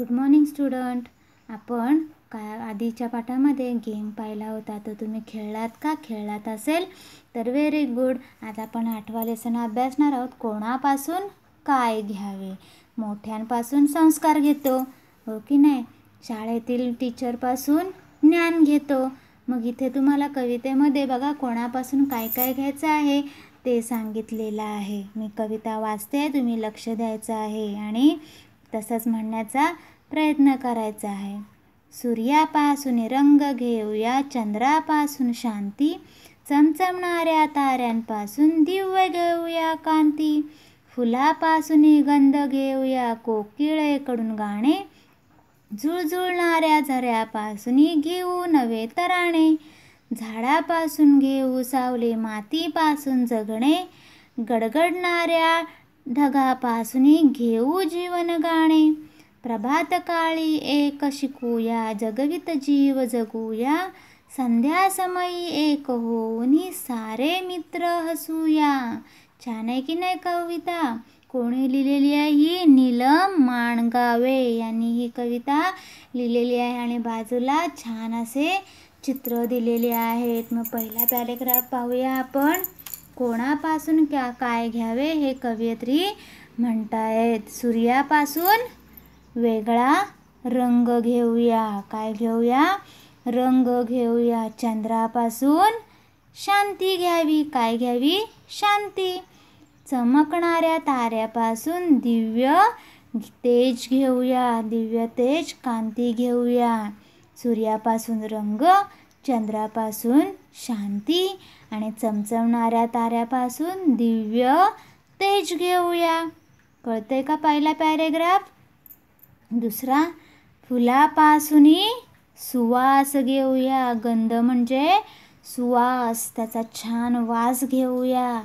good morning student आपण का आधीच्या पाठामध्ये गेम पाहिला होता तो तुम्ही खेळलात का खेळलात असेल तर व्हेरी गुड आता आपण आठवा लेसन अभ्यासणार आहोत कोणापासून काय घ्यावे मोठ्यांपासून संस्कार घेतो हो की नाही शाळेतील टीचरपासून ज्ञान घेतो मग इथे तुम्हाला कवितेमध्ये बघा कोणापासून काय काय घ्यायचं आहे ते सांगितलेलं आहे मी कविता वाचते तुम्ही लक्ष द्यायचं आहे आणि तसंच म्हणण्याचा प्रयत्न करायचा आहे सूर्यापासून रंग घेऊया चंद्रापासून शांती चमचमणाऱ्या ताऱ्यांपासून दिव्य घेऊया कांती फुलापासून गंध घेऊया कोकिळेकडून गाणे जुळजुळणाऱ्या झऱ्यापासून घेऊ नवे तराणे झाडापासून घेऊ सावले मातीपासून जगणे गडगडणाऱ्या ढगापासून घेऊ जीवन गाणे प्रभातकाळी एक शिकूया जगवित जीव जगूया संध्यासमयी एक होऊन सारे मित्र हसूया छान आहे की नाही कविता कोणी लिहिलेली आहे ही नीलम माणगावे यांनी ही कविता लिहिलेली आहे आणि बाजूला छान असे चित्र दिलेले आहेत मग पहिला पॅरेग्राफ पाहूया आपण कोणापासून क्या काय घ्यावे हे कवयित्री म्हणतायत सूर्यापासून वेगळा रंग घेऊया काय घेऊया रंग घेऊया चंद्रापासून शांती घ्यावी काय घ्यावी शांती चमकणाऱ्या ताऱ्यापासून दिव्य तेज घेऊया दिव्य तेज कांती घेऊया सूर्यापासून रंग चंद्रापासून शांती आणि चमचवणाऱ्या ताऱ्यापासून दिव्य तेज घेऊया कळतंय का पहिला पॅरेग्राफ दुसरा फुलापासूनही सुवास घेऊया गंध म्हणजे सुवास त्याचा छान वास घेऊया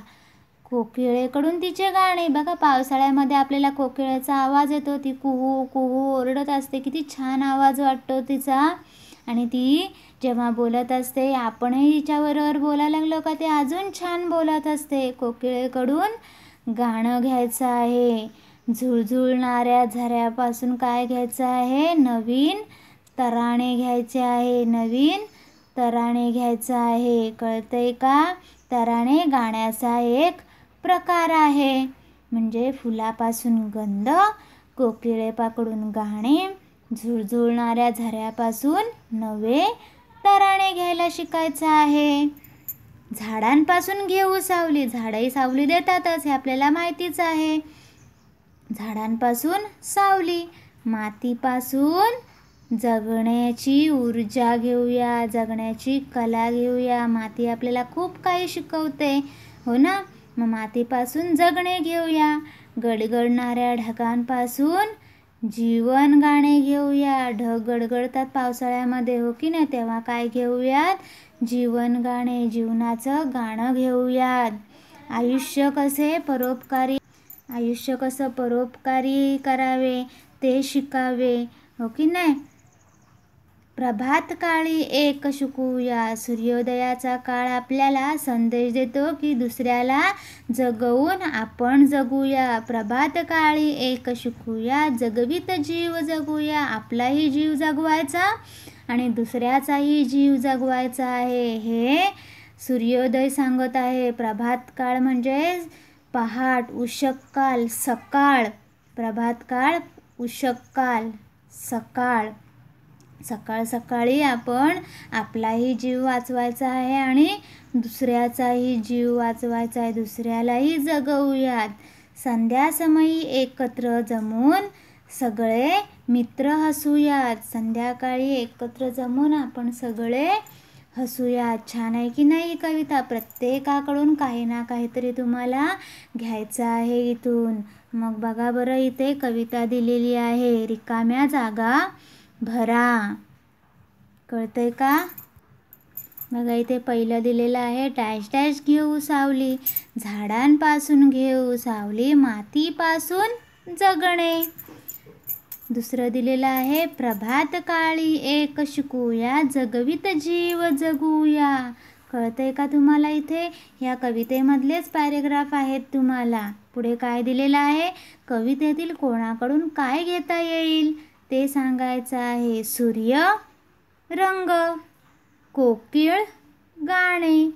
कोकिळेकडून तिचे गाणे बघा पावसाळ्यामध्ये आपल्याला कोकिळ्याचा आवाज येतो ती कुहू कुहू ओरडत असते किती छान आवाज वाटतो तिचा आणि ती जेव्हा बोलत असते आपणही हिच्याबरोबर बोलायला लागलो का ते अजून छान बोलत असते कोकिळेकडून गाणं घ्यायचं आहे झुळझुळणाऱ्या झऱ्यापासून काय घ्यायचं आहे नवीन तराणे घ्यायचे आहे नवीन तराणे घ्यायचं आहे कळतंय का तराणे गाण्याचा एक प्रकार आहे म्हणजे फुलापासून गंध कोकिळेपाकडून गाणे झुळझुळणाऱ्या झऱ्यापासून नवे तराणे घ्यायला शिकायचं आहे झाडांपासून घेऊ सावली झाडंही सावली देतातच हे आपल्याला माहितीच आहे झाडांपासून सावली मातीपासून जगण्याची ऊर्जा घेऊया जगण्याची कला घेऊया माती आपल्याला खूप काही शिकवते हो ना मग मातीपासून जगणे घेऊया गडगडणाऱ्या ढगांपासून जीवन गाणे घेऊया ढग गडगडतात पावसाळ्यामध्ये हो की नाही तेव्हा काय घेऊयात जीवन गाणे जीवनाचं गाणं घेऊयात आयुष्य कसे परोपकारी आयुष्य कसं परोपकारी करावे ते शिकावे हो की नाही प्रभातकाळी एक शिकूया सूर्योदयाचा काळ आपल्याला संदेश देतो की दुसऱ्याला जगवून आपण जगूया प्रभातकाळी एक शिकूया जगवित जीव जगूया आपलाही जीव जगवायचा आणि दुसऱ्याचाही जीव जगवायचा आहे हे सूर्योदय सांगत आहे प्रभातकाळ म्हणजे पहाट काल सकाळ प्रभातकाळ काल सकाळ सकाळ सकाळी आपण आपलाही जीव वाचवायचा आहे आणि दुसऱ्याचाही जीव वाचवायचा आहे दुसऱ्यालाही जगवूयात संध्यासमयी एकत्र जमून सगळे मित्र हसूयात संध्याकाळी एकत्र जमून आपण सगळे हसूयात छान आहे की नाही कविता प्रत्येकाकडून काही ना काहीतरी तुम्हाला घ्यायचं आहे इथून मग बघा बरं इथे कविता दिलेली आहे रिकाम्या जागा भरा कळतंय का बघा इथे पहिलं दिलेलं आहे टॅश टॅश घेऊ सावली झाडांपासून घेऊ सावली मातीपासून जगणे दुसरं दिलेलं आहे प्रभात काळी एक शिकूया जगवित जीव जगूया कळतंय का तुम्हाला इथे या कवितेमधलेच पॅरेग्राफ आहेत तुम्हाला पुढे काय दिलेलं आहे कवितेतील कोणाकडून काय घेता येईल ते सांगायचं आहे सूर्य रंग कोकिळ गाणे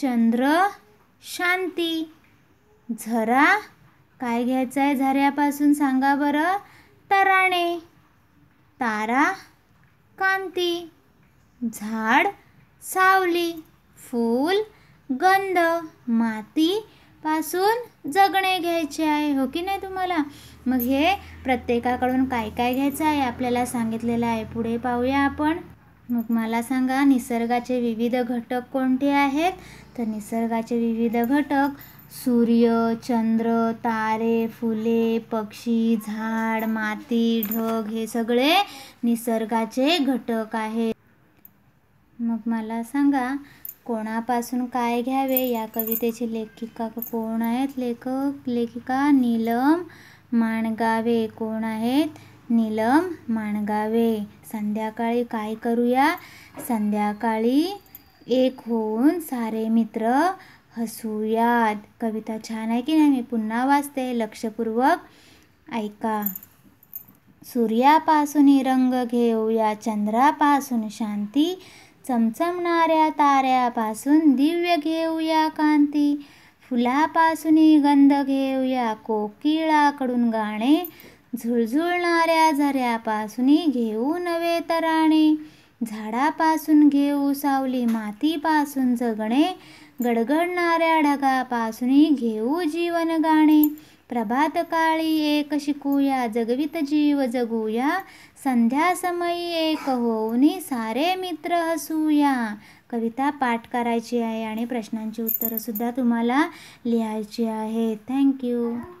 चंद्र शांती झरा काय घ्यायचं आहे झऱ्यापासून सांगा बरं तराणे तारा कांती झाड सावली फूल गंध माती पासून जगणे घ्यायचे आहे हो की नाही तुम्हाला मग हे प्रत्येकाकडून काय काय घ्यायचं आहे आपल्याला सांगितलेलं आहे पुढे पाहूया आपण मग मला सांगा निसर्गाचे विविध घटक कोणते आहेत तर निसर्गाचे विविध घटक सूर्य चंद्र तारे फुले पक्षी झाड माती ढग हे सगळे निसर्गाचे घटक आहेत मग मला सांगा कोणापासून काय घ्यावे या कवितेचे लेखिका कोण आहेत लेखक लेखिका नीलम माणगावे कोण आहेत नीलम माणगावे संध्याकाळी काय करूया संध्याकाळी एक होऊन सारे मित्र हसूयात कविता छान आहे की नाही मी पुन्हा वाचते लक्षपूर्वक ऐका सूर्यापासून रंग घेऊया चंद्रापासून शांती चमचमणाऱ्या ताऱ्यापासून दिव्य घेऊया कांती फुलापासून गंध घेऊया कोकिळाकडून गाणे झुळझुळणाऱ्या झऱ्यापासून घेऊ नवे तराणे झाडापासून घेऊ सावली मातीपासून जगणे गडगडणाऱ्या ढगापासून घेऊ जीवन गाणे प्रभात काळी एक शिकूया जगवित जीव जगूया संध्यासमयी एक होऊनी सारे मित्र हसूया कविता पाठ करायची आहे आणि प्रश्नांची उत्तरंसुद्धा तुम्हाला लिहायची आहे थँक्यू